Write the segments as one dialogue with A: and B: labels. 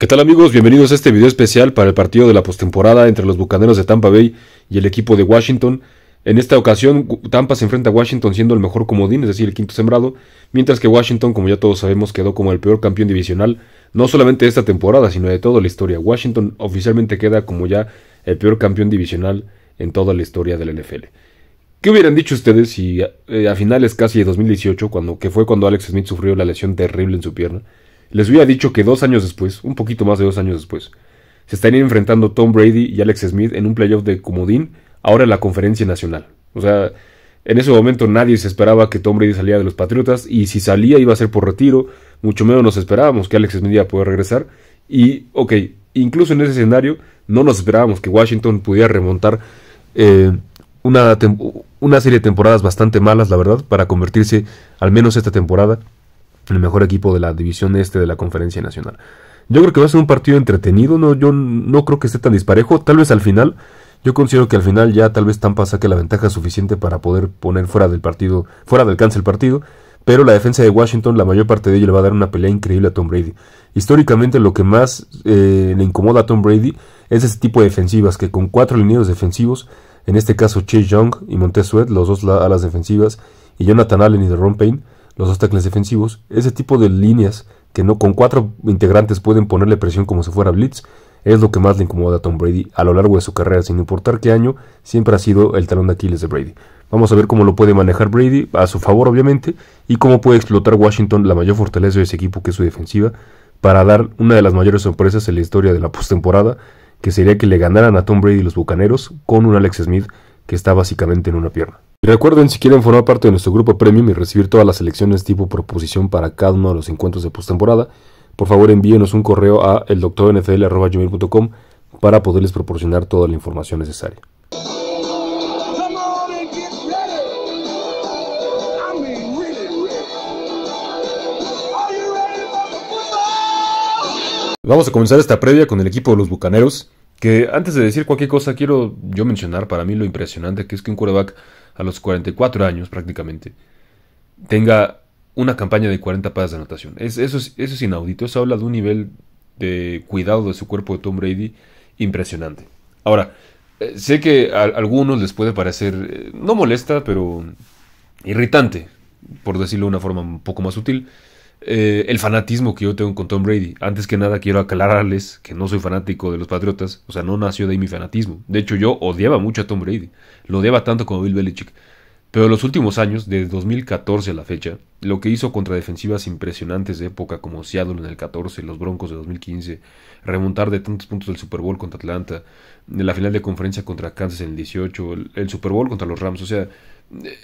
A: ¿Qué tal amigos? Bienvenidos a este video especial para el partido de la postemporada entre los Bucaneros de Tampa Bay y el equipo de Washington. En esta ocasión Tampa se enfrenta a Washington siendo el mejor comodín, es decir, el quinto sembrado, mientras que Washington, como ya todos sabemos, quedó como el peor campeón divisional, no solamente de esta temporada, sino de toda la historia. Washington oficialmente queda como ya el peor campeón divisional en toda la historia de la NFL. ¿Qué hubieran dicho ustedes si eh, a, finales casi de 2018, cuando, que fue cuando Alex Smith sufrió la lesión terrible en su pierna, les hubiera dicho que dos años después, un poquito más de dos años después, se estarían enfrentando Tom Brady y Alex Smith en un playoff de comodín, ahora en la conferencia nacional. O sea, en ese momento nadie se esperaba que Tom Brady saliera de los Patriotas y si salía iba a ser por retiro, mucho menos nos esperábamos que Alex Smith iba a poder regresar. Y, ok, incluso en ese escenario no nos esperábamos que Washington pudiera remontar eh, una serie de temporadas bastante malas, la verdad, para convertirse, al menos esta temporada, el mejor equipo de la división este de la Conferencia Nacional. Yo creo que va a ser un partido entretenido, no, yo no creo que esté tan disparejo, tal vez al final, yo considero que al final ya tal vez Tampa saque la ventaja suficiente para poder poner fuera del partido, fuera del alcance el partido, pero la defensa de Washington, la mayor parte de ello le va a dar una pelea increíble a Tom Brady. Históricamente lo que más eh, le incomoda a Tom Brady es ese tipo de defensivas, que con cuatro lineros defensivos, en este caso Chase Young y Montez los dos alas defensivas, y Jonathan Allen y Deron Payne, los obstáculos defensivos, ese tipo de líneas que no con cuatro integrantes pueden ponerle presión como si fuera blitz, es lo que más le incomoda a Tom Brady a lo largo de su carrera, sin importar qué año, siempre ha sido el talón de Aquiles de Brady. Vamos a ver cómo lo puede manejar Brady, a su favor obviamente, y cómo puede explotar Washington la mayor fortaleza de ese equipo que es su defensiva, para dar una de las mayores sorpresas en la historia de la postemporada, que sería que le ganaran a Tom Brady los Bucaneros con un Alex Smith que está básicamente en una pierna. Y recuerden, si quieren formar parte de nuestro grupo premium y recibir todas las elecciones tipo proposición para cada uno de los encuentros de postemporada, por favor envíenos un correo a eldoctornfl.com para poderles proporcionar toda la información necesaria. Vamos a comenzar esta previa con el equipo de los Bucaneros, que antes de decir cualquier cosa, quiero yo mencionar para mí lo impresionante que es que un quarterback a los 44 años prácticamente tenga una campaña de 40 pases de anotación. Es, eso, es, eso es inaudito. Eso habla de un nivel de cuidado de su cuerpo de Tom Brady impresionante. Ahora, eh, sé que a algunos les puede parecer, eh, no molesta, pero irritante, por decirlo de una forma un poco más sutil, eh, el fanatismo que yo tengo con Tom Brady. Antes que nada quiero aclararles que no soy fanático de los Patriotas, o sea, no nació de ahí mi fanatismo. De hecho, yo odiaba mucho a Tom Brady, lo odiaba tanto como Bill Belichick. Pero los últimos años, desde 2014 a la fecha, lo que hizo contra defensivas impresionantes de época como Seattle en el 14, los Broncos de 2015, remontar de tantos puntos del Super Bowl contra Atlanta, la final de conferencia contra Kansas en el 18, el, el Super Bowl contra los Rams, o sea, eh,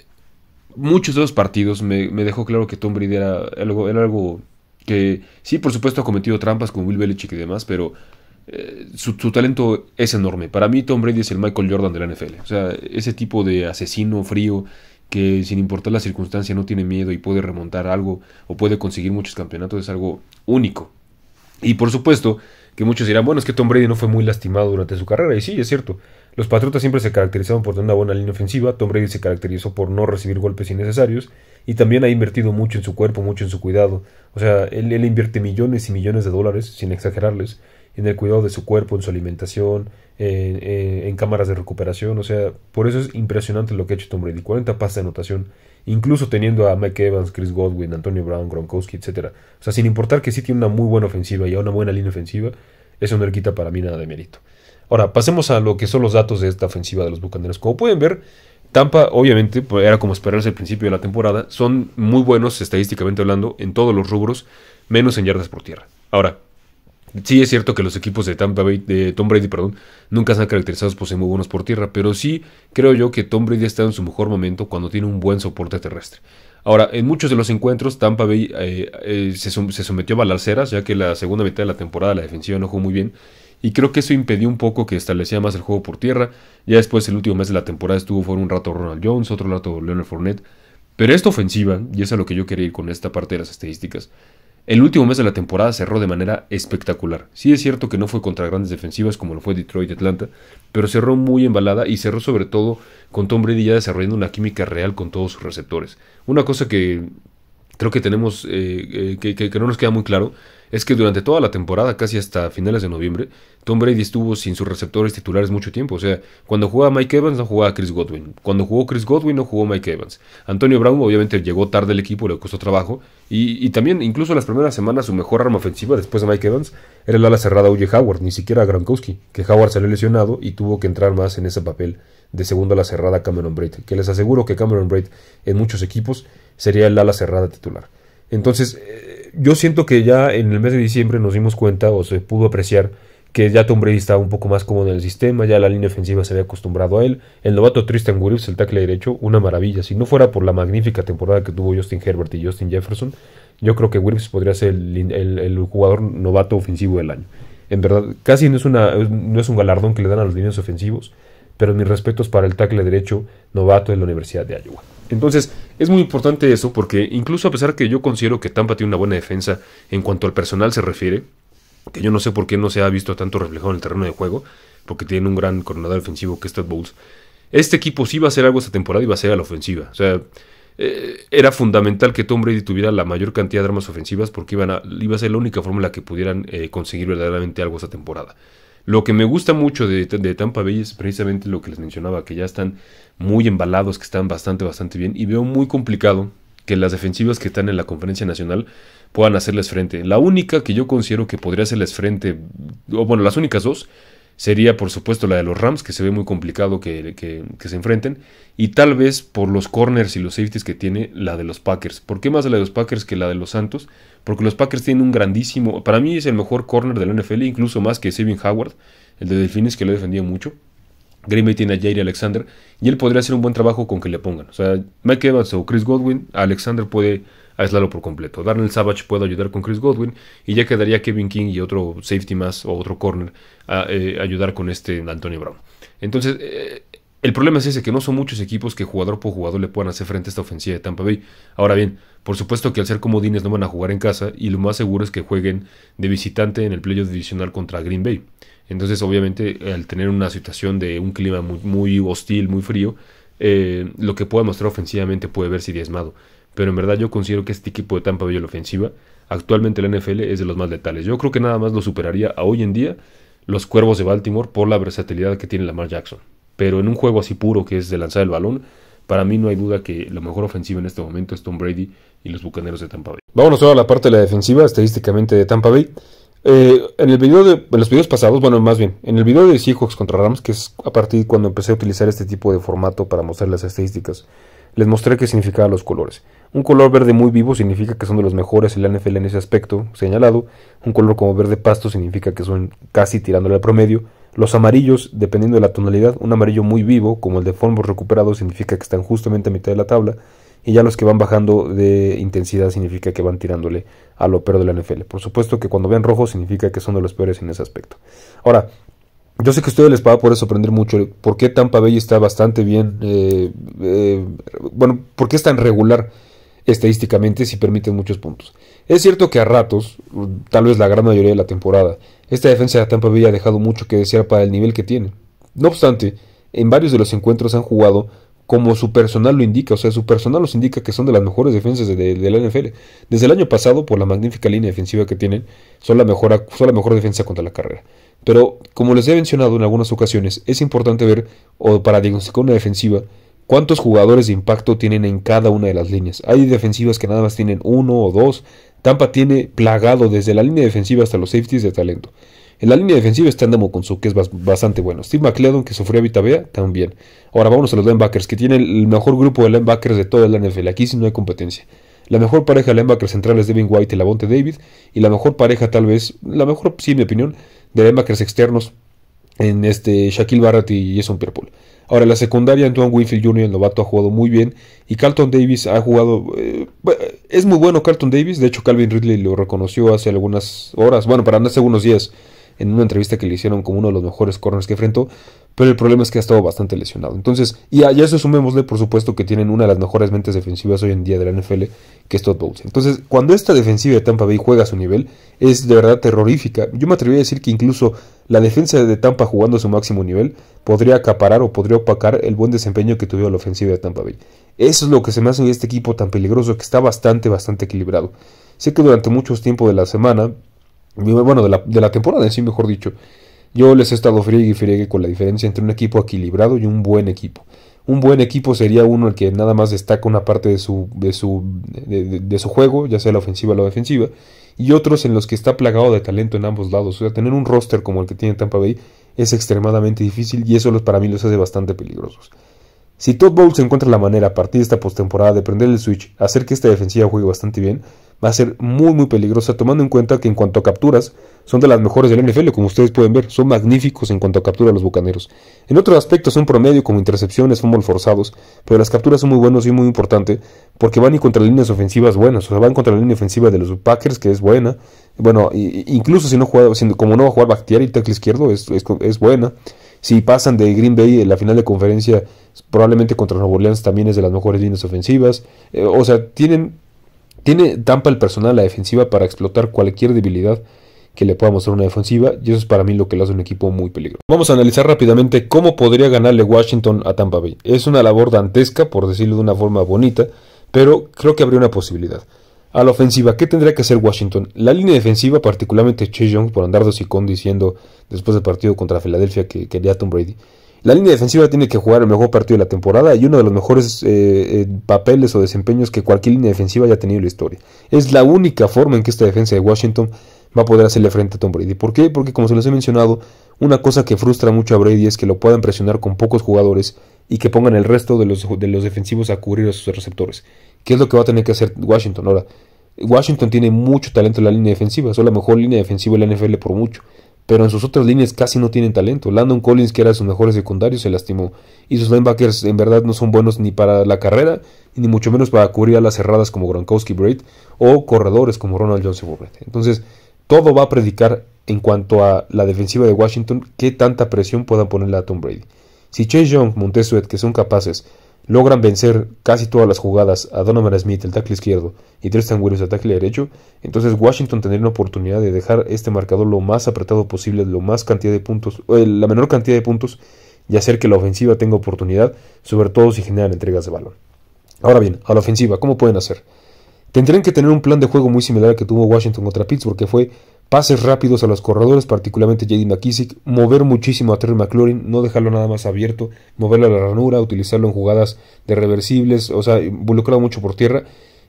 A: muchos de los partidos me, me dejó claro que Tom Brady era algo, era algo que sí, por supuesto ha cometido trampas con Will Belichick y demás, pero eh, su, su, talento es enorme. Para mí Tom Brady es el Michael Jordan de la NFL. O sea, ese tipo de asesino frío que sin importar la circunstancia no tiene miedo y puede remontar algo o puede conseguir muchos campeonatos es algo único. Y por supuesto que muchos dirán, bueno, es que Tom Brady no fue muy lastimado durante su carrera. Y sí, es cierto. Los Patriotas siempre se caracterizaban por tener una buena línea ofensiva, Tom Brady se caracterizó por no recibir golpes innecesarios y también ha invertido mucho en su cuerpo, mucho en su cuidado. O sea, él, invierte millones y millones de dólares, sin exagerarles, en el cuidado de su cuerpo, en su alimentación, en, cámaras de recuperación. O sea, por eso es impresionante lo que ha hecho Tom Brady. 40 pases de anotación, incluso teniendo a Mike Evans, Chris Godwin, Antonio Brown, Gronkowski, etc. O sea, sin importar que sí tiene una muy buena ofensiva y una buena línea ofensiva, eso no le quita para mí nada de mérito. Ahora, pasemos a lo que son los datos de esta ofensiva de los Bucaneros. Como pueden ver, Tampa, obviamente, pues, era como esperarse al principio de la temporada. Son muy buenos, estadísticamente hablando, en todos los rubros, menos en yardas por tierra. Ahora, sí es cierto que los equipos de Tampa de Tom Brady, perdón, nunca se han caracterizado por ser muy buenos por tierra, pero sí creo yo que Tom Brady está en su mejor momento cuando tiene un buen soporte terrestre. Ahora, en muchos de los encuentros, Tampa Bay eh, eh, se, sometió a balaceras, ya que la segunda mitad de la temporada la defensiva no jugó muy bien y creo que eso impedió un poco que establecía más el juego por tierra. Ya después, el último mes de la temporada estuvo fuera un rato Ronald Jones, otro rato Leonard Fournette. Pero esta ofensiva, y es a lo que yo quería ir con esta parte de las estadísticas, el último mes de la temporada cerró de manera espectacular. Sí es cierto que no fue contra grandes defensivas como lo fue Detroit y Atlanta, pero cerró muy embalada y cerró sobre todo con Tom Brady ya desarrollando una química real con todos sus receptores. Una cosa que creo que tenemos, eh, eh, que no nos queda muy claro es que durante toda la temporada, casi hasta finales de noviembre, Tom Brady estuvo sin sus receptores titulares mucho tiempo. O sea, cuando jugaba Mike Evans no jugaba Chris Godwin. Cuando jugó Chris Godwin no jugó Mike Evans. Antonio Brown obviamente llegó tarde al equipo, le costó trabajo. Y, también, incluso las primeras semanas, su mejor arma ofensiva después de Mike Evans era el ala cerrada Oye Howard, ni siquiera Gronkowski, que Howard salió lesionado y tuvo que entrar más en ese papel de segundo ala cerrada Cameron Braid. Que les aseguro que Cameron Braid en muchos equipos sería el ala cerrada titular. Entonces, eh, yo siento que ya en el mes de diciembre nos dimos cuenta o se pudo apreciar que ya Tom Brady estaba un poco más cómodo en el sistema, ya la línea ofensiva se había acostumbrado a él. El novato Tristan Williams, el tackle derecho, una maravilla. Si no fuera por la magnífica temporada que tuvo Justin Herbert y Justin Jefferson, yo creo que Williams podría ser el, jugador novato ofensivo del año. En verdad, casi no es, no es un galardón que le dan a los líneas ofensivos, pero mis respetos para el tackle derecho novato de la Universidad de Iowa. Entonces, es muy importante eso porque incluso a pesar que yo considero que Tampa tiene una buena defensa en cuanto al personal se refiere, que yo no sé por qué no se ha visto tanto reflejado en el terreno de juego, porque tiene un gran coronador ofensivo que es Ted Bowles, este equipo sí iba a hacer algo esta temporada y va a ser a la ofensiva. O sea, eh, era fundamental que Tom Brady tuviera la mayor cantidad de armas ofensivas porque iban a, iba a ser la única forma en la que pudieran eh, conseguir verdaderamente algo esta temporada. Lo que me gusta mucho de, Tampa Bay es precisamente lo que les mencionaba, que ya están muy embalados, que están bastante, bastante bien. Y veo muy complicado que las defensivas que están en la conferencia nacional puedan hacerles frente. La única que yo considero que podría hacerles frente, o bueno, las únicas dos, sería por supuesto la de los Rams, que se ve muy complicado que, se enfrenten, y tal vez por los corners y los safeties que tiene la de los Packers. ¿Por qué más la de los Packers que la de los Santos? Porque los Packers tienen un grandísimo, para mí es el mejor corner de la NFL, incluso más que Sabin Howard, el de Delfines que lo defendía mucho. Green Bay tiene a Jair Alexander y él podría hacer un buen trabajo con que le pongan. O sea, Mike Evans o Chris Godwin, Alexander puede aislarlo por completo. Darnell Savage puede ayudar con Chris Godwin y ya quedaría Kevin King y otro safety más o otro corner a eh, ayudar con este Antonio Brown. Entonces, eh, el problema es ese, que no son muchos equipos que jugador por jugador le puedan hacer frente a esta ofensiva de Tampa Bay. Ahora bien, por supuesto que al ser comodines no van a jugar en casa y lo más seguro es que jueguen de visitante en el playoff divisional contra Green Bay. Entonces, obviamente, al tener una situación de un clima muy, muy hostil, muy frío, eh, lo que pueda mostrar ofensivamente puede verse diezmado pero en verdad yo considero que este equipo de Tampa Bay en la ofensiva, actualmente la NFL es de los más letales. Yo creo que nada más lo superaría a hoy en día los Cuervos de Baltimore por la versatilidad que tiene Lamar Jackson. Pero en un juego así puro que es de lanzar el balón, para mí no hay duda que la mejor ofensiva en este momento es Tom Brady y los Bucaneros de Tampa Bay. Vámonos ahora a la parte de la defensiva estadísticamente de Tampa Bay. Eh, en el video de, en los videos pasados, bueno, más bien, en el video de Seahawks contra Rams, que es a partir de cuando empecé a utilizar este tipo de formato para mostrar las estadísticas les mostré qué significaban los colores. Un color verde muy vivo significa que son de los mejores en la NFL en ese aspecto señalado. Un color como verde pasto significa que son casi tirándole al promedio. Los amarillos, dependiendo de la tonalidad, un amarillo muy vivo, como el de formos recuperado, significa que están justamente a mitad de la tabla. Y ya los que van bajando de intensidad significa que van tirándole a lo peor de la NFL. Por supuesto que cuando ven rojo significa que son de los peores en ese aspecto. Ahora, yo sé que a ustedes les va a poder sorprender mucho por qué Tampa Bay está bastante bien. Eh, eh, bueno, por qué es tan regular estadísticamente si permiten muchos puntos. Es cierto que a ratos, tal vez la gran mayoría de la temporada, esta defensa de Tampa Bay ha dejado mucho que desear para el nivel que tiene. No obstante, en varios de los encuentros han jugado como su personal lo indica, o sea, su personal los indica que son de las mejores defensas de, la NFL. Desde el año pasado, por la magnífica línea defensiva que tienen, son la, mejor, son la mejor defensa contra la carrera. Pero, como les he mencionado en algunas ocasiones, es importante ver, o para diagnosticar una defensiva, cuántos jugadores de impacto tienen en cada una de las líneas. Hay defensivas que nada más tienen uno o dos. Tampa tiene plagado desde la línea defensiva hasta los safeties de talento. En la línea defensiva está Andamo Konsu, que es bastante bueno. Steve McLeod, que sufrió Vitabea, también. Ahora vamos a los linebackers, que tiene el mejor grupo de linebackers de toda la NFL. Aquí sí no hay competencia. La mejor pareja de linebackers central es Devin White y Lavonte David. Y la mejor pareja, tal vez, la mejor, sí, en mi opinión, de linebackers externos en este Shaquille Barrett y Jason Pierpool. Ahora, la secundaria, Antoine Winfield Jr., el novato, ha jugado muy bien. Y Carlton Davis ha jugado. Eh, es muy bueno Carlton Davis. De hecho, Calvin Ridley lo reconoció hace algunas horas. Bueno, para no hace unos días. En una entrevista que le hicieron como uno de los mejores corners que enfrentó. Pero el problema es que ha estado bastante lesionado. Entonces, y a, eso sumémosle, por supuesto, que tienen una de las mejores mentes defensivas hoy en día de la NFL, que es Todd Bowles. Entonces, cuando esta defensiva de Tampa Bay juega a su nivel, es de verdad terrorífica. Yo me atrevería a decir que incluso la defensa de Tampa jugando a su máximo nivel podría acaparar o podría opacar el buen desempeño que tuvo la ofensiva de Tampa Bay. Eso es lo que se me hace de este equipo tan peligroso que está bastante, bastante equilibrado. Sé que durante muchos tiempos de la semana, bueno, de la, de la temporada en sí, mejor dicho, yo les he estado friegue y friegue con la diferencia entre un equipo equilibrado y un buen equipo. Un buen equipo sería uno el que nada más destaca una parte de su, de su, de, su juego, ya sea la ofensiva o la defensiva, y otros en los que está plagado de talento en ambos lados. O sea, tener un roster como el que tiene Tampa Bay es extremadamente difícil y eso los, para mí los hace bastante peligrosos. Si Todd Bowles encuentra la manera a partir de esta postemporada de prender el switch, hacer que esta defensiva juegue bastante bien, va a ser muy muy peligrosa tomando en cuenta que en cuanto a capturas son de las mejores del NFL, como ustedes pueden ver, son magníficos en cuanto a captura de los bucaneros. En otros aspectos son promedio como intercepciones, fútbol forzados, pero las capturas son muy buenas y muy importante porque van y contra líneas ofensivas buenas, o sea, van contra la línea ofensiva de los Packers que es buena, bueno, incluso si no juega, como no va a jugar Bactiari y tackle izquierdo es, es, es buena. Si pasan de Green Bay en la final de conferencia, probablemente contra Nuevo Orleans también es de las mejores líneas ofensivas. Eh, o sea, tienen, tiene Tampa el personal la defensiva para explotar cualquier debilidad que le pueda mostrar una defensiva y eso es para mí lo que le hace un equipo muy peligroso. Vamos a analizar rápidamente cómo podría ganarle Washington a Tampa Bay. Es una labor dantesca, por decirlo de una forma bonita, pero creo que habría una posibilidad. A la ofensiva, ¿qué tendría que hacer Washington? La línea defensiva, particularmente Che Young, por andar dos con diciendo después del partido contra Filadelfia que quería Tom Brady. La línea defensiva tiene que jugar el mejor partido de la temporada y uno de los mejores eh, eh, papeles o desempeños que cualquier línea defensiva haya tenido en la historia. Es la única forma en que esta defensa de Washington va a poder hacerle frente a Tom Brady. ¿Por qué? Porque como se les he mencionado, una cosa que frustra mucho a Brady es que lo puedan presionar con pocos jugadores y que pongan el resto de los, de los defensivos a cubrir a sus receptores. ¿Qué es lo que va a tener que hacer Washington ahora? Washington tiene mucho talento en la línea defensiva, es la mejor línea defensiva de la NFL por mucho. Pero en sus otras líneas casi no tienen talento. Landon Collins, que era de sus mejores secundarios, se lastimó. Y sus linebackers en verdad no son buenos ni para la carrera, ni mucho menos para cubrir a las cerradas como Gronkowski Braid o corredores como Ronald Johnson Entonces, todo va a predicar en cuanto a la defensiva de Washington, qué tanta presión puedan ponerle a Tom Brady. Si Chase Young, Montesuet, que son capaces logran vencer casi todas las jugadas a Donovan Smith, el tackle izquierdo, y Tristan Williams, el tackle derecho, entonces Washington tendría una oportunidad de dejar este marcador lo más apretado posible, lo más cantidad de puntos, eh, la menor cantidad de puntos, y hacer que la ofensiva tenga oportunidad, sobre todo si generan entregas de balón. Ahora bien, a la ofensiva, ¿cómo pueden hacer? Tendrían que tener un plan de juego muy similar al que tuvo Washington contra Pittsburgh, que fue pases rápidos a los corredores, particularmente JD McKissick, mover muchísimo a Terry McLaurin, no dejarlo nada más abierto, moverlo a la ranura, utilizarlo en jugadas de reversibles, o sea, involucrado mucho por tierra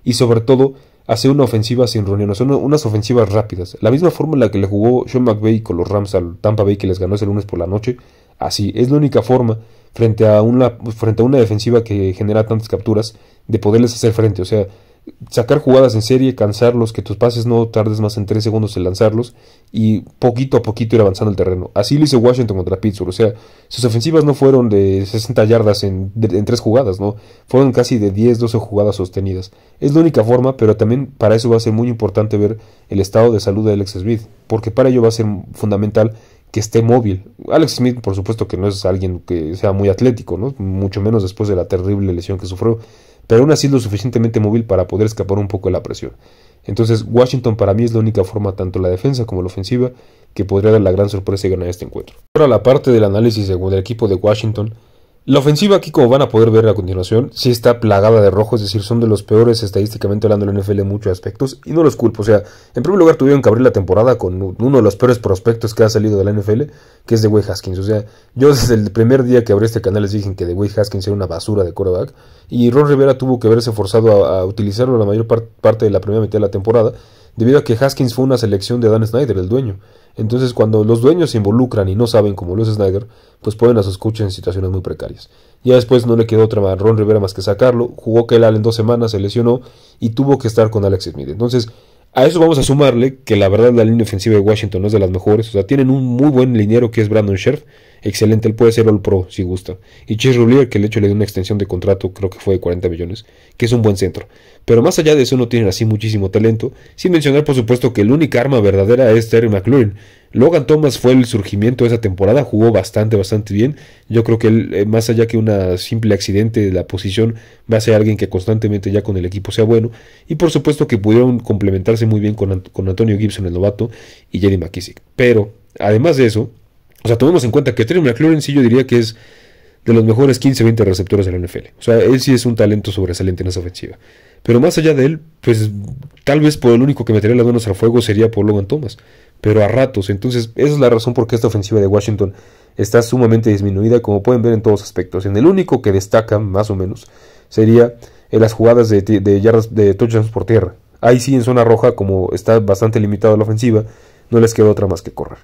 A: y sobre todo hacer una ofensiva sin reuniones, unas ofensivas rápidas. La misma forma en la que le jugó Sean McVay con los Rams al Tampa Bay que les ganó ese lunes por la noche, así es la única forma frente a una frente a una defensiva que genera tantas capturas de poderles hacer frente, o sea, sacar jugadas en serie, cansarlos, que tus pases no tardes más en 3 segundos en lanzarlos y poquito a poquito ir avanzando el terreno. Así lo hizo Washington contra Pittsburgh. O sea, sus ofensivas no fueron de 60 yardas en, tres 3 jugadas, ¿no? Fueron casi de 10, 12 jugadas sostenidas. Es la única forma, pero también para eso va a ser muy importante ver el estado de salud de Alex Smith, porque para ello va a ser fundamental que esté móvil. Alex Smith, por supuesto que no es alguien que sea muy atlético, ¿no? Mucho menos después de la terrible lesión que sufrió pero aún así lo suficientemente móvil para poder escapar un poco de la presión. Entonces, Washington para mí es la única forma, tanto la defensa como la ofensiva, que podría dar la gran sorpresa y ganar este encuentro. Ahora la parte del análisis según el equipo de Washington, la ofensiva aquí, como van a poder ver a continuación, sí está plagada de rojo, es decir, son de los peores estadísticamente hablando en la NFL en muchos aspectos, y no los culpo. O sea, en primer lugar tuvieron que abrir la temporada con uno de los peores prospectos que ha salido de la NFL, que es Way Haskins. O sea, yo desde el primer día que abrí este canal les dije que Way Haskins era una basura de quarterback, y Ron Rivera tuvo que verse forzado a, utilizarlo la mayor parte de la primera mitad de la temporada, debido a que Haskins fue una selección de Dan Snyder, el dueño. Entonces, cuando los dueños se involucran y no saben cómo lo es Snyder, pues pueden a sus en situaciones muy precarias. Ya después no le quedó otra a Ron Rivera más que sacarlo, jugó Kelal en dos semanas, se lesionó y tuvo que estar con Alex Smith. Entonces, a eso vamos a sumarle que la verdad la línea ofensiva de Washington no es de las mejores. O sea, tienen un muy buen liniero que es Brandon Scherf. Excelente, él puede ser All Pro si gusta. Y Chase Rulier, que el hecho le dio una extensión de contrato, creo que fue de 40 millones, que es un buen centro. Pero más allá de eso, no tienen así muchísimo talento. Sin mencionar, por supuesto, que el única arma verdadera es Terry McLaurin, Logan Thomas fue el surgimiento de esa temporada, jugó bastante, bastante bien. Yo creo que él, eh, más allá que un simple accidente de la posición, va a ser alguien que constantemente ya con el equipo sea bueno. Y por supuesto que pudieron complementarse muy bien con, Antonio Gibson, el novato, y Jerry McKissick. Pero, además de eso, o sea, tomemos en cuenta que Terry McLaurin sí yo diría que es de los mejores 15-20 receptores de la NFL. O sea, él sí es un talento sobresaliente en esa ofensiva. Pero más allá de él, pues tal vez por el único que metería las manos al fuego sería por Logan Thomas pero a ratos. Entonces, esa es la razón por qué esta ofensiva de Washington está sumamente disminuida, como pueden ver en todos aspectos. En el único que destaca, más o menos, sería en eh, las jugadas de, de yardas de touchdowns por tierra. Ahí sí, en zona roja, como está bastante limitada la ofensiva, no les queda otra más que correr.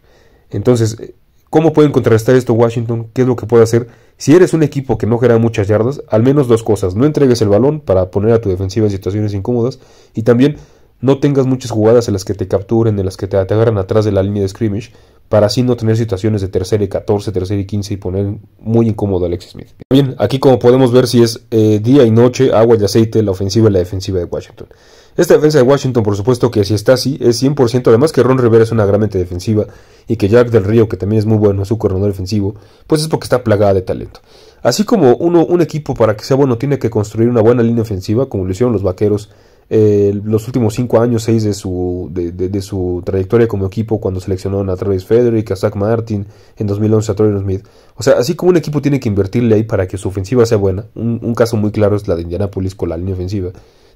A: Entonces, eh, ¿cómo pueden contrarrestar esto Washington? ¿Qué es lo que puede hacer? Si eres un equipo que no genera muchas yardas, al menos dos cosas. No entregues el balón para poner a tu defensiva en situaciones incómodas y también no tengas muchas jugadas en las que te capturen, en las que te agarran atrás de la línea de scrimmage, para así no tener situaciones de tercera y 14, tercera y 15 y poner muy incómodo a Alex Smith. Bien, aquí como podemos ver si es eh, día y noche, agua y aceite, la ofensiva y la defensiva de Washington. Esta defensa de Washington, por supuesto que si está así, es 100%, además que Ron Rivera es una gran mente defensiva y que Jack del Río, que también es muy bueno, su corredor defensivo, pues es porque está plagada de talento. Así como uno, un equipo para que sea bueno tiene que construir una buena línea ofensiva, como lo hicieron los Vaqueros los últimos cinco años, seis de su, de, su trayectoria como equipo cuando seleccionaron a Travis Frederick, a Zach Martin, en 2011 a Troy Smith. O sea, así como un equipo tiene que invertirle ahí para que su ofensiva sea buena, un, un caso muy claro es la de Indianapolis con la línea ofensiva.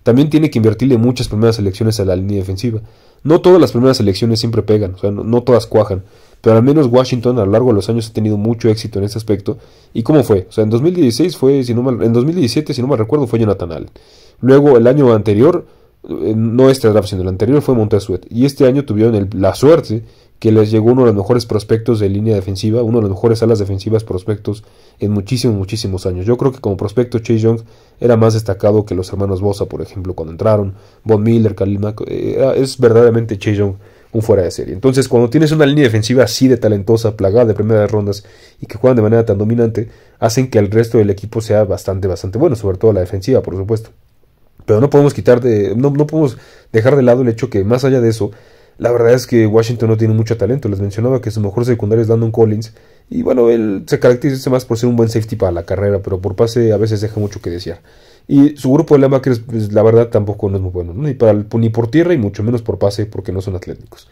A: También tiene que invertirle muchas primeras elecciones a la línea defensiva. No todas las primeras elecciones siempre pegan, o sea, no, todas cuajan, pero al menos Washington a lo largo de los años ha tenido mucho éxito en este aspecto. ¿Y cómo fue? O sea, en 2016 fue, si no mal, en 2017, si no me recuerdo, fue Jonathan Luego, el año anterior, eh, no este draft, sino el anterior fue Montez Y este año tuvieron la suerte que les llegó uno de los mejores prospectos de línea defensiva, uno de los mejores alas defensivas prospectos en muchísimos, muchísimos años. Yo creo que como prospecto Chase Young era más destacado que los hermanos Bosa, por ejemplo, cuando entraron, Von Miller, Khalil Mack, eh, es verdaderamente Che Young un fuera de serie. Entonces, cuando tienes una línea defensiva así de talentosa, plagada de primeras rondas y que juegan de manera tan dominante, hacen que el resto del equipo sea bastante, bastante bueno, sobre todo la defensiva, por supuesto. Pero no podemos quitar de, no podemos dejar de lado el hecho que más allá de eso, la verdad es que Washington no tiene mucho talento. Les mencionaba que su mejor secundario es Landon Collins. Y bueno, él se caracteriza más por ser un buen safety para la carrera, pero por pase a veces deja mucho que desear. Y su grupo de linebackers, pues, la verdad, tampoco no es muy bueno. Ni, para, ni por tierra y mucho menos por pase, porque no son atléticos.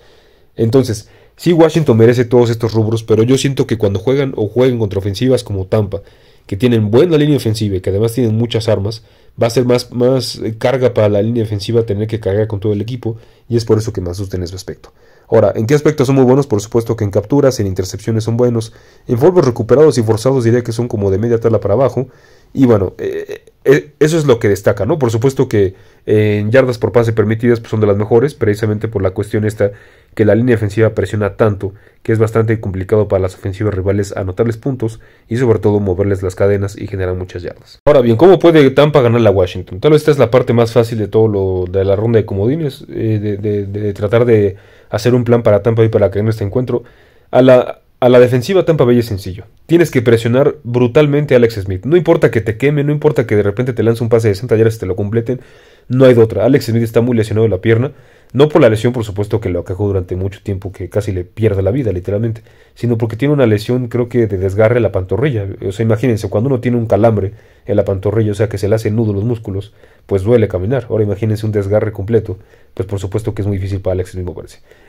A: Entonces, sí, Washington merece todos estos rubros, pero yo siento que cuando juegan o juegan contra ofensivas como Tampa, que tienen buena línea ofensiva y que además tienen muchas armas, va a ser más, más eh, carga para la línea ofensiva tener que cargar con todo el equipo y es por eso que me asusta en ese aspecto. Ahora, ¿en qué aspectos son muy buenos? Por supuesto que en capturas, en intercepciones son buenos, en formos recuperados y forzados diría que son como de media tabla para abajo y bueno, eh, eh, eso es lo que destaca, ¿no? Por supuesto que en yardas por pase permitidas pues, son de las mejores, precisamente por la cuestión esta que la línea ofensiva presiona tanto que es bastante complicado para las ofensivas rivales anotarles puntos y sobre todo moverles las cadenas y generar muchas yardas. Ahora bien, ¿cómo puede Tampa ganar la Washington? Tal vez esta es la parte más fácil de todo lo de la ronda de comodines, eh, de, tratar de hacer un plan para Tampa y para que en este encuentro. A la, a la defensiva Tampa Bay es sencillo. Tienes que presionar brutalmente a Alex Smith. No importa que te queme, no importa que de repente te lance un pase de 60 yardas y te lo completen. No hay de otra. Alex Smith está muy lesionado de la pierna no por la lesión, por supuesto, que lo acajó durante mucho tiempo, que casi le pierde la vida, literalmente, sino porque tiene una lesión, creo que de desgarre en la pantorrilla. O sea, imagínense, cuando uno tiene un calambre en la pantorrilla, o sea, que se le hacen nudo los músculos, pues duele caminar. Ahora imagínense un desgarre completo, pues por supuesto que es muy difícil para Alexis mismo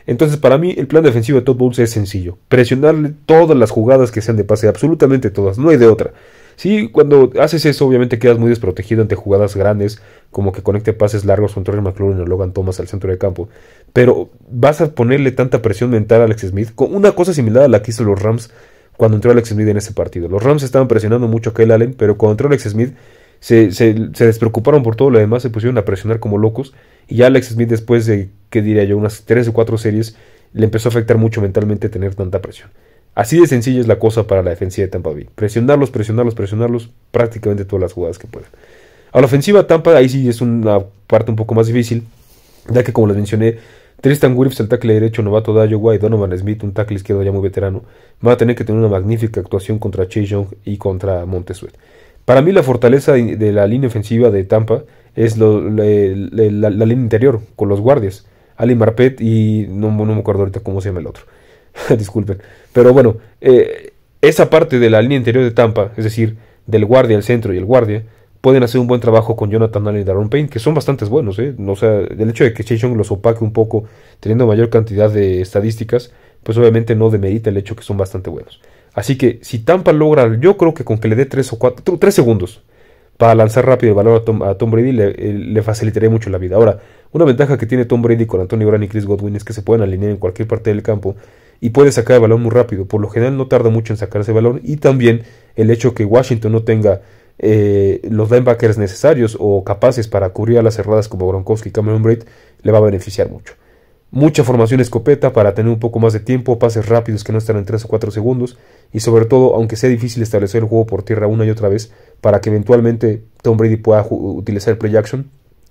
A: Entonces, para mí, el plan defensivo de Todd Bowles es sencillo: presionarle todas las jugadas que sean de pase, absolutamente todas, no hay de otra. Sí, cuando haces eso, obviamente quedas muy desprotegido ante jugadas grandes, como que conecte pases largos contra el McLaurin o Logan Thomas al centro de campo. Pero vas a ponerle tanta presión mental a Alex Smith, con una cosa similar a la que hizo los Rams cuando entró Alex Smith en ese partido. Los Rams estaban presionando mucho a Kyle Allen, pero cuando entró Alex Smith se, se, despreocuparon por todo lo demás, se pusieron a presionar como locos. Y ya Alex Smith, después de, ¿qué diría yo?, unas tres o 4 series, le empezó a afectar mucho mentalmente tener tanta presión. Así de sencilla es la cosa para la defensiva de Tampa Bay. Presionarlos, presionarlos, presionarlos prácticamente todas las jugadas que puedan. A la ofensiva Tampa, ahí sí es una parte un poco más difícil, ya que como les mencioné, Tristan Griffiths el tackle derecho novato Dayo, White, Donovan Smith, un tackle izquierdo ya muy veterano, van a tener que tener una magnífica actuación contra Chase Young y contra Montesuet. Para mí la fortaleza de la línea ofensiva de Tampa es la, línea interior con los guardias. Ali Marpet y no, no me acuerdo ahorita cómo se llama el otro. Disculpen. Pero bueno, eh, esa parte de la línea interior de Tampa, es decir, del guardia al centro y el guardia, pueden hacer un buen trabajo con Jonathan Allen y Darren Payne, que son bastante buenos. ¿eh? O sea, el hecho de que Chase los opaque un poco, teniendo mayor cantidad de estadísticas, pues obviamente no demerita el hecho que son bastante buenos. Así que si Tampa logra, yo creo que con que le dé 3 o 4, 3 segundos para lanzar rápido el valor a Tom, Brady, le, eh, le, facilitaría mucho la vida. Ahora, una ventaja que tiene Tom Brady con Antonio Brown y Chris Godwin es que se pueden alinear en cualquier parte del campo y puede sacar el balón muy rápido. Por lo general no tarda mucho en sacar ese balón y también el hecho que Washington no tenga eh, los linebackers necesarios o capaces para cubrir a las cerradas como Gronkowski y Cameron Braid le va a beneficiar mucho. Mucha formación escopeta para tener un poco más de tiempo, pases rápidos que no están en 3 o 4 segundos y sobre todo, aunque sea difícil establecer el juego por tierra una y otra vez para que eventualmente Tom Brady pueda utilizar el play action,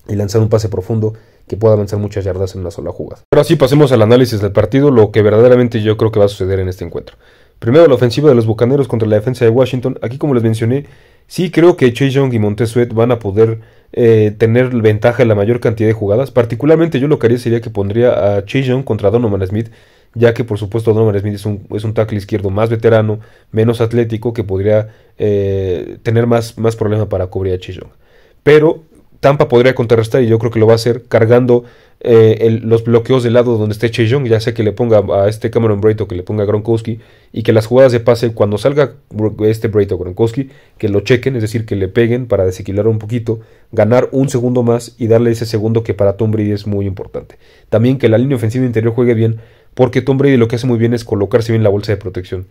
A: y lanzar un pase profundo que pueda avanzar muchas yardas en una sola jugada. Pero así pasemos al análisis del partido, lo que verdaderamente yo creo que va a suceder en este encuentro. Primero, la ofensiva de los Bucaneros contra la defensa de Washington. Aquí, como les mencioné, sí creo que Che Young y Montesuet van a poder eh, tener ventaja en la mayor cantidad de jugadas. Particularmente, yo lo que haría sería que pondría a Chase Young contra Donovan Smith, ya que, por supuesto, Donovan Smith es un, es tackle izquierdo más veterano, menos atlético, que podría eh, tener más, más problema para cubrir a Chase Young. Pero Tampa podría contrarrestar y yo creo que lo va a hacer cargando eh, los bloqueos del lado donde esté Cheyenne, ya sea que le ponga a este Cameron Braid o que le ponga a Gronkowski y que las jugadas de pase cuando salga este Braid o Gronkowski, que lo chequen, es decir, que le peguen para desequilibrar un poquito, ganar un segundo más y darle ese segundo que para Tom Brady es muy importante. También que la línea ofensiva interior juegue bien, porque Tom Brady lo que hace muy bien es colocarse bien la bolsa de protección.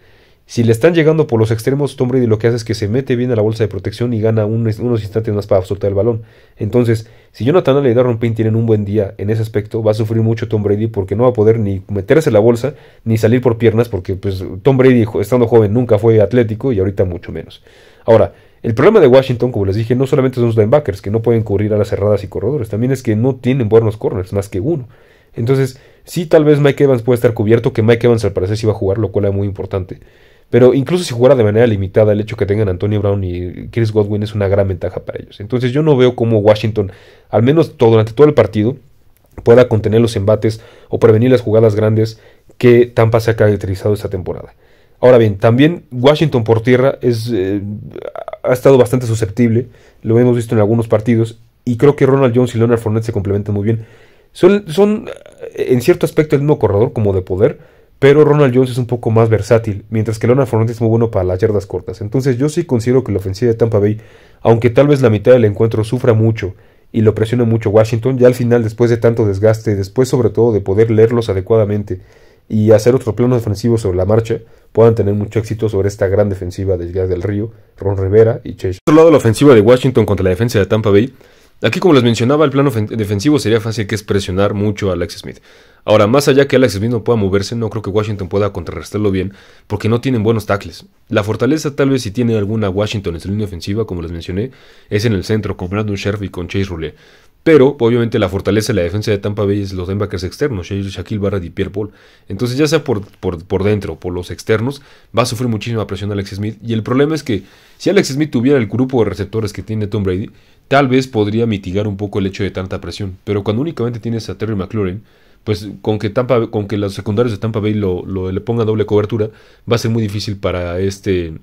A: Si le están llegando por los extremos, Tom Brady lo que hace es que se mete bien a la bolsa de protección y gana unos instantes más para soltar el balón. Entonces, si Jonathan Allen y Darren Payne tienen un buen día en ese aspecto, va a sufrir mucho Tom Brady porque no va a poder ni meterse la bolsa ni salir por piernas porque pues, Tom Brady, estando joven, nunca fue atlético y ahorita mucho menos. Ahora, el problema de Washington, como les dije, no solamente son los linebackers, que no pueden cubrir a las cerradas y corredores, también es que no tienen buenos corners, más que uno. Entonces, sí, tal vez Mike Evans puede estar cubierto, que Mike Evans al parecer sí va a jugar, lo cual es muy importante. Pero incluso si jugara de manera limitada, el hecho que tengan Antonio Brown y Chris Godwin es una gran ventaja para ellos. Entonces yo no veo cómo Washington, al menos durante todo el partido, pueda contener los embates o prevenir las jugadas grandes que Tampa se ha caracterizado esta temporada. Ahora bien, también Washington por tierra es, eh, ha estado bastante susceptible, lo hemos visto en algunos partidos, y creo que Ronald Jones y Leonard Fournette se complementan muy bien. Son, son eh, en cierto aspecto el mismo corredor como de poder, pero Ronald Jones es un poco más versátil, mientras que Leonard Fournette es muy bueno para las yardas cortas. Entonces yo sí considero que la ofensiva de Tampa Bay, aunque tal vez la mitad del encuentro sufra mucho y lo presione mucho Washington, ya al final después de tanto desgaste, después sobre todo de poder leerlos adecuadamente y hacer otro plano defensivo sobre la marcha, puedan tener mucho éxito sobre esta gran defensiva de del Río, Ron Rivera y Chase. Por otro lado, la ofensiva de Washington contra la defensa de Tampa Bay. Aquí, como les mencionaba, el plano defensivo sería fácil que es presionar mucho a Alex Smith. Ahora, más allá que Alex Smith no pueda moverse, no creo que Washington pueda contrarrestarlo bien, porque no tienen buenos tackles. La fortaleza, tal vez, si tiene alguna Washington en su línea ofensiva, como les mencioné, es en el centro, con Brandon Sheriff y con Chase Roulet. Pero, obviamente, la fortaleza y la defensa de Tampa Bay es los linebackers externos, Shaquille Barrett y Pierre Paul. Entonces, ya sea por, por, por dentro, por los externos, va a sufrir muchísima presión Alex Smith. Y el problema es que, si Alex Smith tuviera el grupo de receptores que tiene Tom Brady, tal vez podría mitigar un poco el hecho de tanta presión. Pero cuando únicamente tienes a Terry McLaurin, pues con que, Tampa, con que los secundarios de Tampa Bay lo, le pongan doble cobertura, va a ser muy difícil para este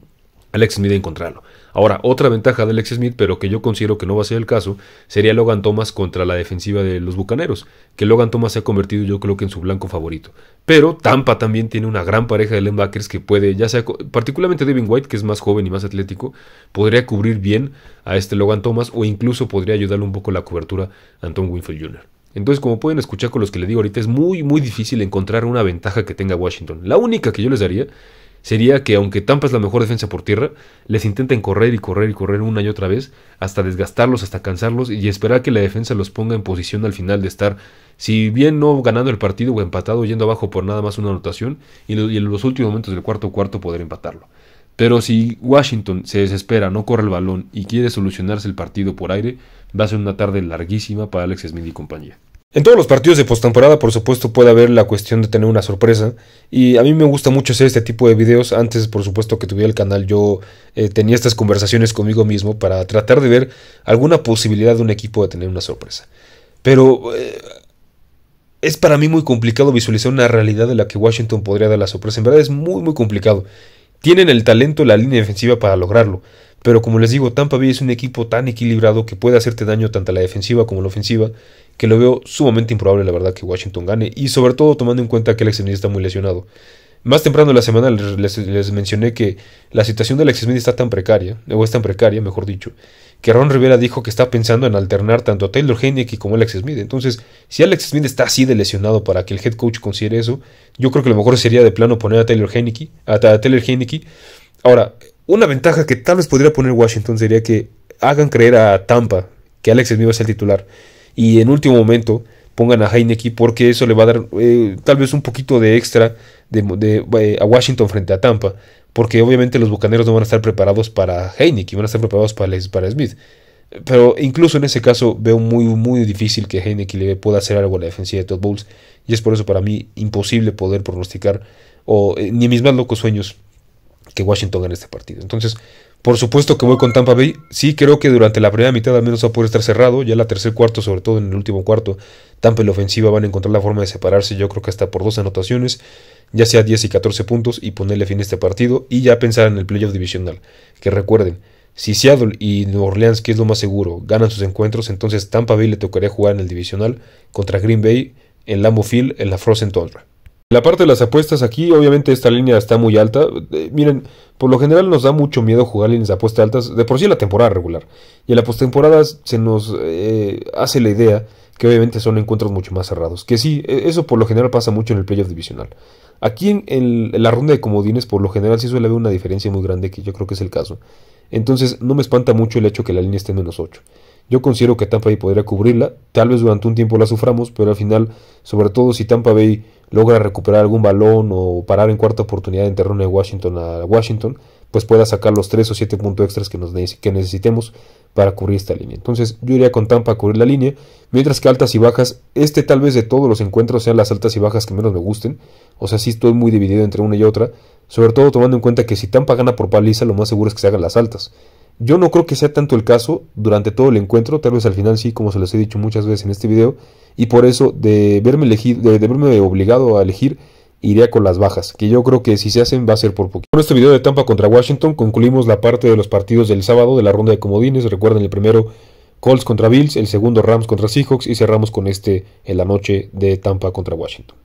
A: Alex Smith encontrarlo. Ahora, otra ventaja de Alex Smith, pero que yo considero que no va a ser el caso, sería Logan Thomas contra la defensiva de los Bucaneros, que Logan Thomas se ha convertido yo creo que en su blanco favorito. Pero Tampa también tiene una gran pareja de linebackers que puede, ya sea particularmente Devin White, que es más joven y más atlético, podría cubrir bien a este Logan Thomas o incluso podría ayudarle un poco la cobertura a Anton Winfield Jr. Entonces, como pueden escuchar con los que le digo ahorita, es muy, muy difícil encontrar una ventaja que tenga Washington. La única que yo les daría sería que, aunque Tampa es la mejor defensa por tierra, les intenten correr y correr y correr una y otra vez, hasta desgastarlos, hasta cansarlos y esperar que la defensa los ponga en posición al final de estar, si bien no ganando el partido o empatado, yendo abajo por nada más una anotación y, en los últimos momentos del cuarto cuarto poder empatarlo. Pero si Washington se desespera, no corre el balón y quiere solucionarse el partido por aire, va a ser una tarde larguísima para Alex Smith y compañía. En todos los partidos de postemporada, por supuesto, puede haber la cuestión de tener una sorpresa. Y a mí me gusta mucho hacer este tipo de videos. Antes, por supuesto, que tuviera el canal, yo eh, tenía estas conversaciones conmigo mismo para tratar de ver alguna posibilidad de un equipo de tener una sorpresa. Pero eh, es para mí muy complicado visualizar una realidad de la que Washington podría dar la sorpresa. En verdad es muy, muy complicado. Tienen el talento, la línea defensiva para lograrlo. Pero como les digo, Tampa Bay es un equipo tan equilibrado que puede hacerte daño tanto a la defensiva como a la ofensiva, que lo veo sumamente improbable, la verdad, que Washington gane. Y sobre todo tomando en cuenta que el Smith está muy lesionado. Más temprano en la semana les, mencioné que la situación de Alex Smith está tan precaria, o es tan precaria, mejor dicho, que Ron Rivera dijo que está pensando en alternar tanto a Taylor Heineke como a Alex Smith. Entonces, si Alex Smith está así de lesionado para que el head coach considere eso, yo creo que lo mejor sería de plano poner a Taylor Heineke. Ahora, una ventaja que tal vez pudiera poner Washington sería que hagan creer a Tampa que Alex Smith va a ser el titular. Y en último momento, pongan a Heineke porque eso le va a dar eh, tal vez un poquito de extra eh, a Washington frente a Tampa. Porque obviamente los Bucaneros no van a estar preparados para Heineke, van a estar preparados para, Smith. Pero incluso en ese caso veo muy, muy difícil que Heineke le pueda hacer algo a la defensiva de Todd Bowles. Y es por eso para mí imposible poder pronosticar o eh, ni mis más locos sueños que Washington gane este partido. Entonces, por supuesto que voy con Tampa Bay. Sí, creo que durante la primera mitad al menos va a poder estar cerrado. Ya la tercer cuarto, sobre todo en el último cuarto, Tampa y la ofensiva van a encontrar la forma de separarse. Yo creo que hasta por dos anotaciones, ya sea 10 y 14 puntos, y ponerle fin a este partido. Y ya pensar en el playoff divisional. Que recuerden, si Seattle y New Orleans, que es lo más seguro, ganan sus encuentros, entonces Tampa Bay le tocaría jugar en el divisional contra Green Bay en Lambeau Field en la Frozen Tundra. La parte de las apuestas aquí, obviamente esta línea está muy alta. Eh, miren, por lo general nos da mucho miedo jugar líneas de apuestas altas, de por sí en la temporada regular. Y en la postemporada se nos eh, hace la idea que obviamente son encuentros mucho más cerrados. Que sí, e, eso por lo general pasa mucho en el playoff divisional. Aquí en, la ronda de comodines por lo general sí suele haber una diferencia muy grande que yo creo que es el caso. Entonces no me espanta mucho el hecho que la línea esté en menos 8. Yo considero que Tampa Bay podría cubrirla, tal vez durante un tiempo la suframos, pero al final, sobre todo si Tampa Bay logra recuperar algún balón o parar en cuarta oportunidad en terreno de Washington a Washington, pues pueda sacar los 3 o 7 puntos extras que, nos que necesitemos para cubrir esta línea. Entonces yo iría con Tampa a cubrir la línea, mientras que altas y bajas, este tal vez de todos los encuentros sean las altas y bajas que menos me gusten, o sea, sí estoy muy dividido entre una y otra, sobre todo tomando en cuenta que si Tampa gana por paliza, lo más seguro es que se hagan las altas. Yo no creo que sea tanto el caso durante todo el encuentro, tal vez al final sí, como se los he dicho muchas veces en este video, y por eso de verme, elegir, de, obligado a elegir, iría con las bajas, que yo creo que si se hacen va a ser por poquito. Con este video de Tampa contra Washington concluimos la parte de los partidos del sábado de la ronda de comodines, recuerden el primero Colts contra Bills, el segundo Rams contra Seahawks y cerramos con este en la noche de Tampa contra Washington.